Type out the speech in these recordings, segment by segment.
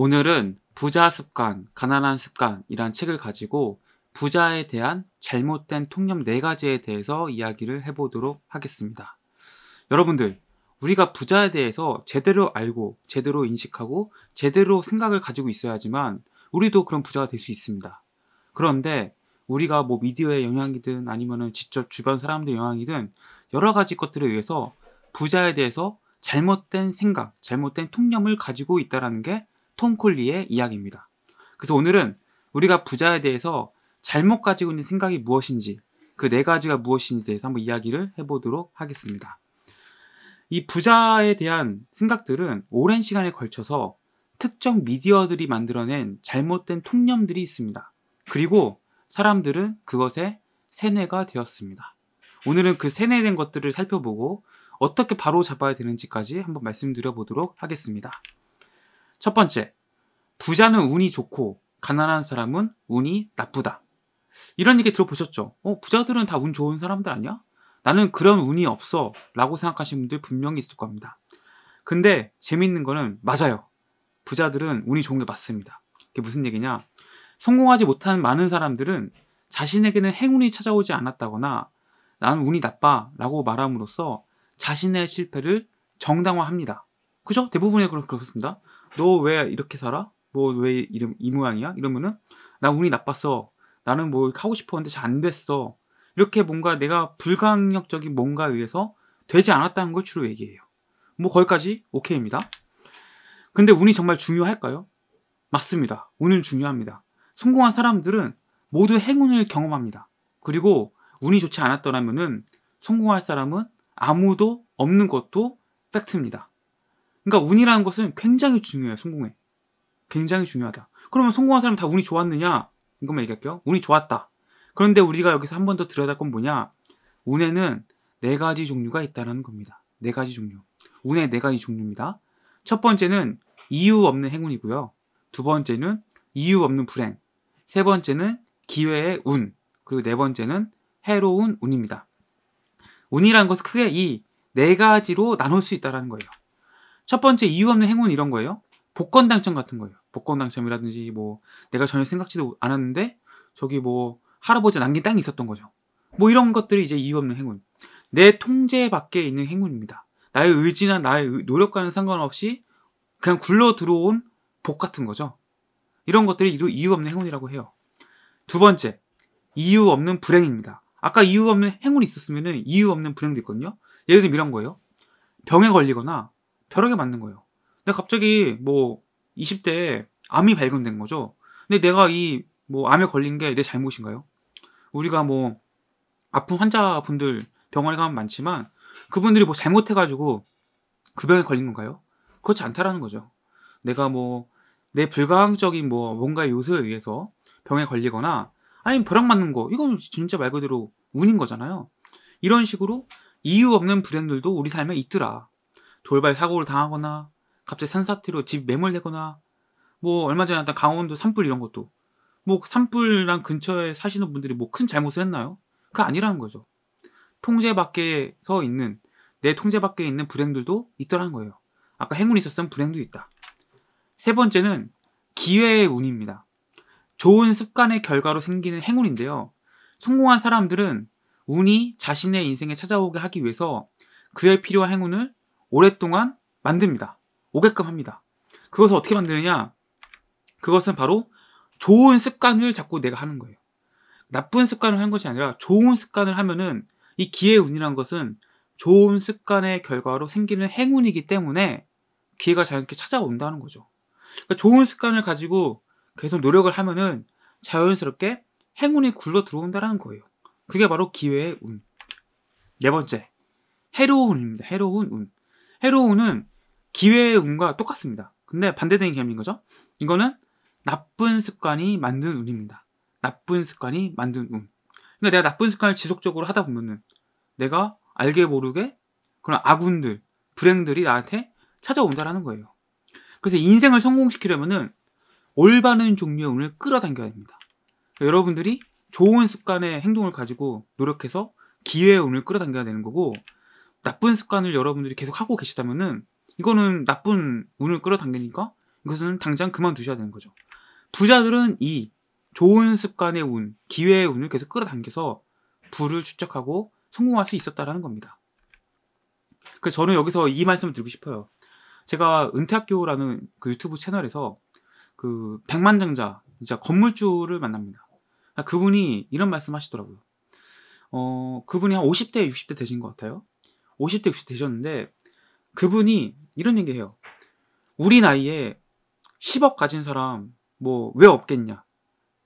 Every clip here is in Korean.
오늘은 부자 습관, 가난한 습관이란 책을 가지고 부자에 대한 잘못된 통념 네 가지에 대해서 이야기를 해보도록 하겠습니다. 여러분들, 우리가 부자에 대해서 제대로 알고, 제대로 인식하고, 제대로 생각을 가지고 있어야지만, 우리도 그런 부자가 될 수 있습니다. 그런데, 우리가 뭐 미디어의 영향이든 아니면은 직접 주변 사람들 의 영향이든 여러 가지 것들에 의해서 부자에 대해서 잘못된 생각, 잘못된 통념을 가지고 있다라는 게톰 콜리의 이야기입니다. 그래서 오늘은 우리가 부자에 대해서 잘못 가지고 있는 생각이 무엇인지 그 네 가지가 무엇인지에 대해서 한번 이야기를 해보도록 하겠습니다. 이 부자에 대한 생각들은 오랜 시간에 걸쳐서 특정 미디어들이 만들어낸 잘못된 통념들이 있습니다. 그리고 사람들은 그것에 세뇌가 되었습니다. 오늘은 그 세뇌된 것들을 살펴보고 어떻게 바로 잡아야 되는지까지 한번 말씀드려 보도록 하겠습니다. 첫 번째, 부자는 운이 좋고 가난한 사람은 운이 나쁘다. 이런 얘기 들어보셨죠? 어, 부자들은 다 운 좋은 사람들 아니야? 나는 그런 운이 없어 라고 생각하시는 분들 분명히 있을 겁니다. 근데 재밌는 거는 맞아요. 부자들은 운이 좋은 게 맞습니다. 그게 무슨 얘기냐? 성공하지 못한 많은 사람들은 자신에게는 행운이 찾아오지 않았다거나 나는 운이 나빠 라고 말함으로써 자신의 실패를 정당화합니다. 그죠? 대부분의 그렇습니다. 너왜 이렇게 살아? 뭐 왜 이름 이 모양이야? 이러면은 나 운이 나빴어. 나는 뭐 하고 싶었는데 잘 안 됐어. 이렇게 뭔가 내가 불강력적인 뭔가에 의해서 되지 않았다는 걸 주로 얘기해요. 뭐 거기까지 오케이입니다. 근데 운이 정말 중요할까요? 맞습니다. 운은 중요합니다. 성공한 사람들은 모두 행운을 경험합니다. 그리고 운이 좋지 않았더라면은 성공할 사람은 아무도 없는 것도 팩트입니다. 그러니까 운이라는 것은 굉장히 중요해요. 성공해 굉장히 중요하다. 그러면 성공한 사람 다 운이 좋았느냐? 이것만 얘기할게요. 운이 좋았다. 그런데 우리가 여기서 한 번 더 들여다볼 건 뭐냐? 운에는 네 가지 종류가 있다는 겁니다. 네 가지 종류. 운의 네 가지 종류입니다. 첫 번째는 이유 없는 행운이고요. 두 번째는 이유 없는 불행. 세 번째는 기회의 운. 그리고 네 번째는 해로운 운입니다. 운이라는 것은 크게 이 네 가지로 나눌 수 있다는 거예요. 첫 번째 이유 없는 행운 이런 거예요. 복권 당첨 같은 거예요. 복권 당첨이라든지 뭐 내가 전혀 생각지도 않았는데 저기 뭐 할아버지 남긴 땅이 있었던 거죠. 뭐 이런 것들이 이제 이유 없는 행운. 내 통제 밖에 있는 행운입니다. 나의 의지나 나의 노력과는 상관없이 그냥 굴러 들어온 복 같은 거죠. 이런 것들이 이유 없는 행운이라고 해요. 두 번째, 이유 없는 불행입니다. 아까 이유 없는 행운이 있었으면 이유 없는 불행도 있거든요. 예를 들면 이런 거예요. 병에 걸리거나 벼락에 맞는 거예요. 내가 갑자기 뭐 20대에 암이 발견된 거죠. 근데 내가 이 뭐 암에 걸린 게 내 잘못인가요? 우리가 뭐 아픈 환자분들 병원에 가면 많지만 그분들이 뭐 잘못해가지고 그 병에 걸린 건가요? 그렇지 않다라는 거죠. 내가 뭐 내 불가항적인 뭐 뭔가의 요소에 의해서 병에 걸리거나 아니면 벼락 맞는 거 이건 진짜 말 그대로 운인 거잖아요. 이런 식으로 이유 없는 불행들도 우리 삶에 있더라. 돌발 사고를 당하거나 갑자기 산사태로 집 매몰되거나 뭐 얼마 전에 났던 강원도 산불 이런 것도 뭐 산불랑 근처에 사시는 분들이 뭐 큰 잘못을 했나요? 그게 아니라는 거죠. 통제 밖에서 있는 내 통제 밖에 있는 불행들도 있더라는 거예요. 아까 행운이 있었으면 불행도 있다. 세 번째는 기회의 운입니다. 좋은 습관의 결과로 생기는 행운인데요. 성공한 사람들은 운이 자신의 인생에 찾아오게 하기 위해서 그에 필요한 행운을 오랫동안 만듭니다. 오게끔 합니다. 그것을 어떻게 만드느냐? 그것은 바로 좋은 습관을 자꾸 내가 하는 거예요. 나쁜 습관을 하는 것이 아니라 좋은 습관을 하면은 이기회운이라는 것은 좋은 습관의 결과로 생기는 행운이기 때문에 기회가 자연스럽게 찾아온다는 거죠. 그러니까 좋은 습관을 가지고 계속 노력을 하면은 자연스럽게 행운이 굴러 들어온다라는 거예요. 그게 바로 기회의 운. 네 번째, 해로운 운입니다. 해로운 운. 해로우는 기회의 운과 똑같습니다. 근데 반대되는 개념인 거죠. 이거는 나쁜 습관이 만든 운입니다. 나쁜 습관이 만든 운. 그러니까 내가 나쁜 습관을 지속적으로 하다 보면은 내가 알게 모르게 그런 아군들 불행들이 나한테 찾아온다라는 거예요. 그래서 인생을 성공시키려면은 올바른 종류의 운을 끌어당겨야 됩니다. 그러니까 여러분들이 좋은 습관의 행동을 가지고 노력해서 기회의 운을 끌어당겨야 되는 거고 나쁜 습관을 여러분들이 계속 하고 계시다면은 이거는 나쁜 운을 끌어당기니까 이것은 당장 그만두셔야 되는 거죠. 부자들은 이 좋은 습관의 운, 기회의 운을 계속 끌어당겨서 부를 추적하고 성공할 수 있었다라는 겁니다. 그 저는 여기서 이 말씀을 드리고 싶어요. 제가 은퇴학교라는 그 유튜브 채널에서 그 백만장자, 진짜 건물주를 만납니다. 그분이 이런 말씀 하시더라고요. 어, 그분이 한 50대, 60대 되신 것 같아요. 50대, 60대 되셨는데 그분이 이런 얘기 해요. 우리 나이에 10억 가진 사람 뭐 왜 없겠냐.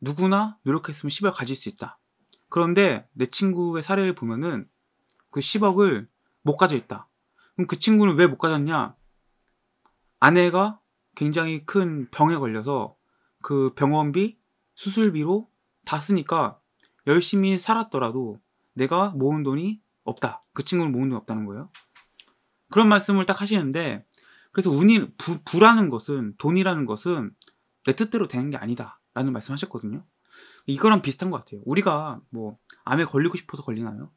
누구나 노력했으면 10억 가질 수 있다. 그런데 내 친구의 사례를 보면은 그 10억을 못 가져 있다. 그럼 그 친구는 왜 못 가졌냐? 아내가 굉장히 큰 병에 걸려서 그 병원비, 수술비로 다 쓰니까 열심히 살았더라도 내가 모은 돈이 없다. 그친구는 모은 적 없다는 거예요. 그런 말씀을 딱 하시는데 그래서 운이 부, 부라는 것은 돈이라는 것은 내 뜻대로 되는 게 아니다라는 말씀하셨거든요. 이거랑 비슷한 것 같아요. 우리가 뭐 암에 걸리고 싶어서 걸리나요?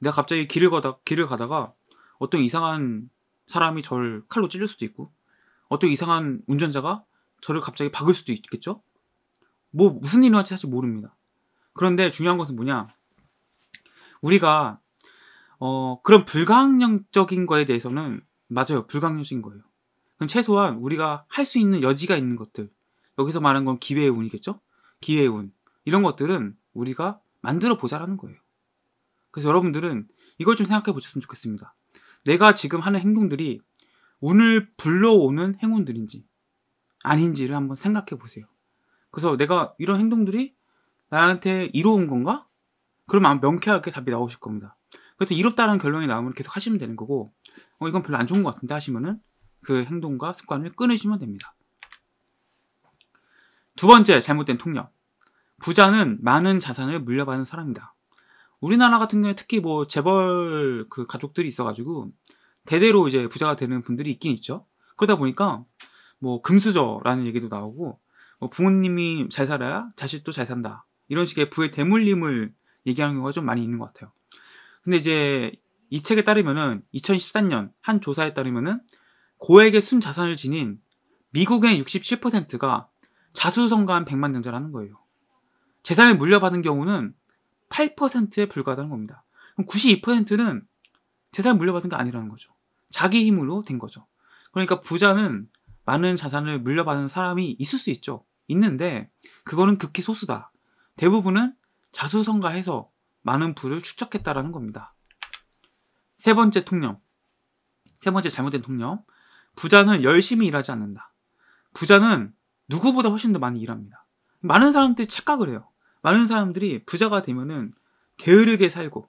내가 갑자기 길을 가다 길을 가다가 어떤 이상한 사람이 저를 칼로 찔릴 수도 있고 어떤 이상한 운전자가 저를 갑자기 박을 수도 있겠죠? 뭐 무슨 일이 날지 사실 모릅니다. 그런데 중요한 것은 뭐냐? 우리가 어, 그런 불가항력적인 거에 대해서는 맞아요. 불가항력적인 거예요. 그럼 최소한 우리가 할 수 있는 여지가 있는 것들. 여기서 말한 건 기회의 운이겠죠? 기회의 운. 이런 것들은 우리가 만들어 보자라는 거예요. 그래서 여러분들은 이걸 좀 생각해 보셨으면 좋겠습니다. 내가 지금 하는 행동들이 운을 불러오는 행운들인지 아닌지를 한번 생각해 보세요. 그래서 내가 이런 행동들이 나한테 이로운 건가? 그러면 명쾌하게 답이 나오실 겁니다. 그래서 이롭다라는 결론이 나오면 계속 하시면 되는 거고 어, 이건 별로 안 좋은 것 같은데 하시면은 그 행동과 습관을 끊으시면 됩니다. 두 번째 잘못된 통념. 부자는 많은 자산을 물려받은 사람이다. 우리나라 같은 경우에 특히 뭐 재벌 그 가족들이 있어가지고 대대로 이제 부자가 되는 분들이 있긴 있죠. 그러다 보니까 뭐 금수저라는 얘기도 나오고 뭐 부모님이 잘 살아야 자식도 잘 산다 이런 식의 부의 대물림을 얘기하는 경우가 좀 많이 있는 것 같아요. 근데 이제 이 책에 따르면은 2013년 한 조사에 따르면은 고액의 순 자산을 지닌 미국의 67%가 자수성가한 100만 전자라는 거예요. 재산을 물려받은 경우는 8%에 불과하다는 겁니다. 그럼 92%는 재산을 물려받은 게 아니라는 거죠. 자기 힘으로 된 거죠. 그러니까 부자는 많은 자산을 물려받은 사람이 있을 수 있죠. 있는데 그거는 극히 소수다. 대부분은 자수성가해서 많은 부를 축적했다라는 겁니다. 세 번째 통념. 세 번째 잘못된 통념. 부자는 열심히 일하지 않는다. 부자는 누구보다 훨씬 더 많이 일합니다. 많은 사람들이 착각을 해요. 많은 사람들이 부자가 되면은 게으르게 살고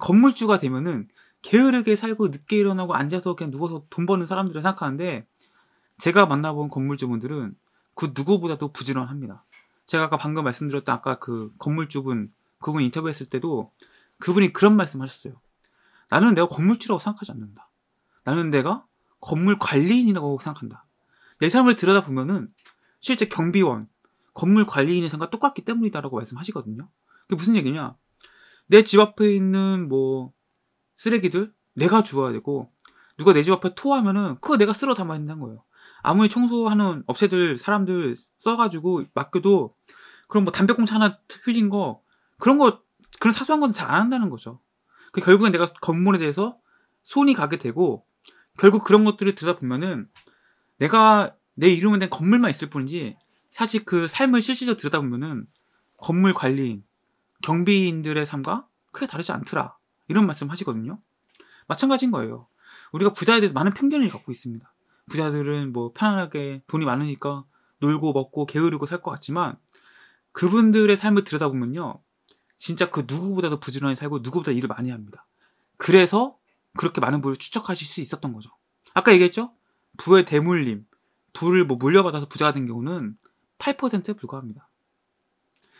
건물주가 되면은 게으르게 살고 늦게 일어나고 앉아서 그냥 누워서 돈 버는 사람들을 생각하는데 제가 만나본 건물주분들은 그 누구보다도 부지런합니다. 제가 아까 방금 말씀드렸던 아까 그 건물주분 그분 인터뷰했을 때도 그분이 그런 말씀 하셨어요. 나는 내가 건물주라고 생각하지 않는다. 나는 내가 건물 관리인이라고 생각한다. 내 삶을 들여다보면은 실제 경비원, 건물 관리인의 삶과 똑같기 때문이다라고 말씀하시거든요. 그게 무슨 얘기냐? 내 집 앞에 있는 뭐 쓰레기들 내가 주워야 되고 누가 내 집 앞에 토하면은 그거 내가 쓸어 담아야 된다는 거예요. 아무리 청소하는 업체들 사람들 써가지고 맡겨도 그럼 뭐 담배꽁초 하나 흘린 거 그런 거 그런 사소한 건 잘 안 한다는 거죠. 그 결국엔 내가 건물에 대해서 손이 가게 되고 결국 그런 것들을 들다 여 보면은 내가 내이름은된 건물만 있을 뿐이지 사실 그 삶을 실질적으로 들여다 보면은 건물 관리인, 경비인들의 삶과 크게 다르지 않더라 이런 말씀 하시거든요. 마찬가지인 거예요. 우리가 부자에 대해서 많은 편견을 갖고 있습니다. 부자들은 뭐 편안하게 돈이 많으니까 놀고 먹고 게으르고 살 것 같지만 그분들의 삶을 들여다보면요. 진짜 그 누구보다도 부지런히 살고 누구보다 일을 많이 합니다. 그래서 그렇게 많은 부를 추적하실 수 있었던 거죠. 아까 얘기했죠? 부의 대물림, 부를 뭐 물려받아서 부자가 된 경우는 8%에 불과합니다.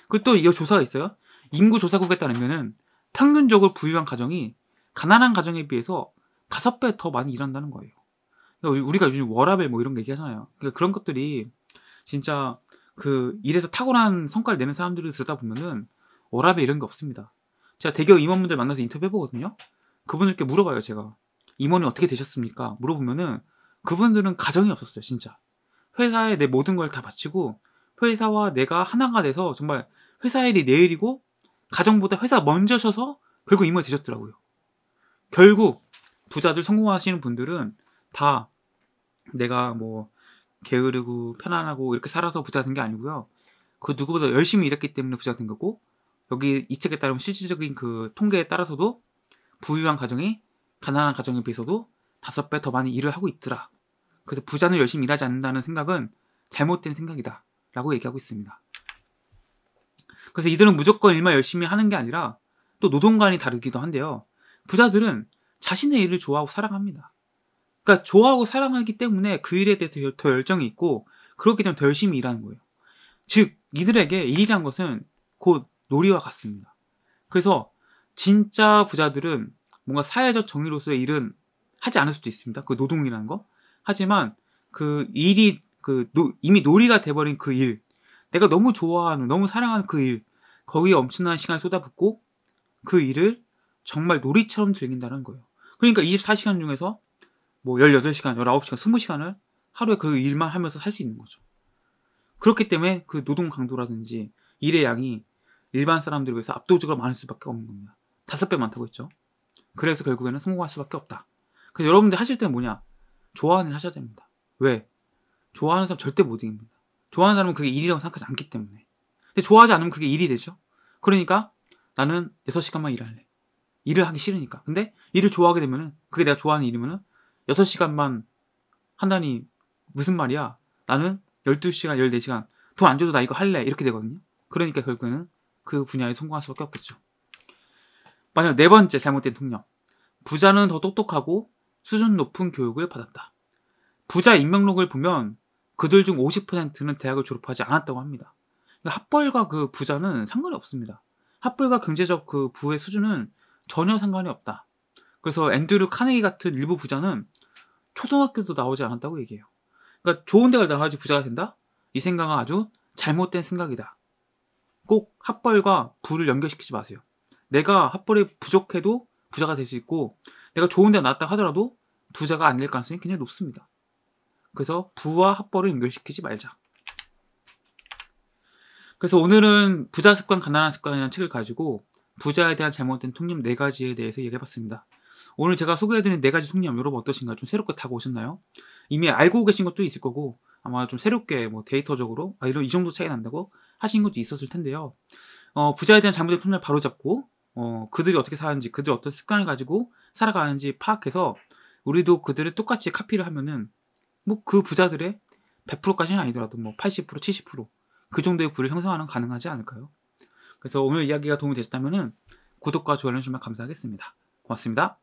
그리고 또 이거 조사가 있어요. 인구조사국에 따르면은 평균적으로 부유한 가정이 가난한 가정에 비해서 5배 더 많이 일한다는 거예요. 그러니까 우리가 요즘 워라벨 뭐 이런 거 얘기하잖아요. 그러니까 그런 것들이 진짜 그 일에서 탁월한 성과를 내는 사람들을 들여다 보면은 어라밸 이런 게 없습니다. 제가 대기업 임원분들 만나서 인터뷰 해보거든요. 그분들께 물어봐요, 제가. 임원이 어떻게 되셨습니까? 물어보면은 그분들은 가정이 없었어요, 진짜. 회사에 내 모든 걸 다 바치고 회사와 내가 하나가 돼서 정말 회사 일이 내 일이고 가정보다 회사 먼저 셔서 결국 임원이 되셨더라고요. 결국 부자들 성공하시는 분들은 다 내가 뭐 게으르고 편안하고 이렇게 살아서 부자 된 게 아니고요. 그 누구보다 열심히 일했기 때문에 부자 된 거고 여기 이 책에 따르면 실질적인 그 통계에 따라서도 부유한 가정이 가난한 가정에 비해서도 다섯 배 더 많이 일을 하고 있더라. 그래서 부자는 열심히 일하지 않는다는 생각은 잘못된 생각이다. 라고 얘기하고 있습니다. 그래서 이들은 무조건 일만 열심히 하는 게 아니라 또 노동관이 다르기도 한데요. 부자들은 자신의 일을 좋아하고 사랑합니다. 그러니까 좋아하고 사랑하기 때문에 그 일에 대해서 더 열정이 있고 그렇기 때문에 더 열심히 일하는 거예요. 즉 이들에게 일이란 것은 곧 놀이와 같습니다. 그래서 진짜 부자들은 뭔가 사회적 정의로서의 일은 하지 않을 수도 있습니다. 그 노동이라는 거. 하지만 그 일이 그 노, 이미 놀이가 돼버린 그 일, 내가 너무 좋아하는, 너무 사랑하는 그 일, 거기에 엄청난 시간을 쏟아붓고 그 일을 정말 놀이처럼 즐긴다는 거예요. 그러니까 24시간 중에서 뭐 18시간, 19시간, 20시간을 하루에 그 일만 하면서 살 수 있는 거죠. 그렇기 때문에 그 노동 강도라든지 일의 양이 일반 사람들에 비해서 압도적으로 많을 수밖에 없는 겁니다. 다섯 배 많다고 했죠. 그래서 결국에는 성공할 수밖에 없다. 그 그러니까 여러분들 하실 때는 뭐냐? 좋아하는 일 하셔야 됩니다. 왜? 좋아하는 사람 절대 못 이깁니다. 좋아하는 사람은 그게 일이라고 생각하지 않기 때문에. 근데 좋아하지 않으면 그게 일이 되죠. 그러니까 나는 6시간만 일할래. 일을 하기 싫으니까. 근데 일을 좋아하게 되면은 그게 내가 좋아하는 일이면은 6시간만 한다니 무슨 말이야? 나는 12시간, 14시간 돈 안 줘도 나 이거 할래. 이렇게 되거든요. 그러니까 결국에는 그 분야에 성공할 수밖에 없겠죠. 만약 네 번째 잘못된 통념. 부자는 더 똑똑하고 수준 높은 교육을 받았다. 부자 임명록을 보면 그들 중 50%는 대학을 졸업하지 않았다고 합니다. 그 학벌과 그 부자는 상관이 없습니다. 학벌과 경제적 그 부의 수준은 전혀 상관이 없다. 그래서 앤드류 카네기 같은 일부 부자는 초등학교도 나오지 않았다고 얘기해요. 그러니까 좋은 대학을 나가야지 부자가 된다? 이 생각은 아주 잘못된 생각이다. 꼭 핫벌과 부를 연결시키지 마세요. 내가 핫벌이 부족해도 부자가 될 수 있고 내가 좋은 데가 나왔다 하더라도 부자가 안 될 가능성이 굉장히 높습니다. 그래서 부와 합벌을 연결시키지 말자. 그래서 오늘은 부자 습관, 가난한 습관이라는 책을 가지고 부자에 대한 잘못된 통념 네 가지에 대해서 얘기해 봤습니다. 오늘 제가 소개해드린 네 가지 통념 여러분 어떠신가요? 좀 새롭게 타고 오셨나요? 이미 알고 계신 것도 있을 거고 아마 좀 새롭게 뭐 데이터적으로 아 이런 이 정도 차이 난다고 하신 것도 있었을 텐데요. 어, 부자에 대한 잘못된 편을 바로잡고 어, 그들이 어떻게 사는지 그들 어떤 습관을 가지고 살아가는지 파악해서 우리도 그들을 똑같이 카피를 하면은 뭐 그 부자들의 100%까지는 아니더라도 뭐 80%, 70%그 정도의 부를 형성하는 가능하지 않을까요? 그래서 오늘 이야기가 도움이 되셨다면은 구독과 좋아요 정말 감사하겠습니다. 고맙습니다.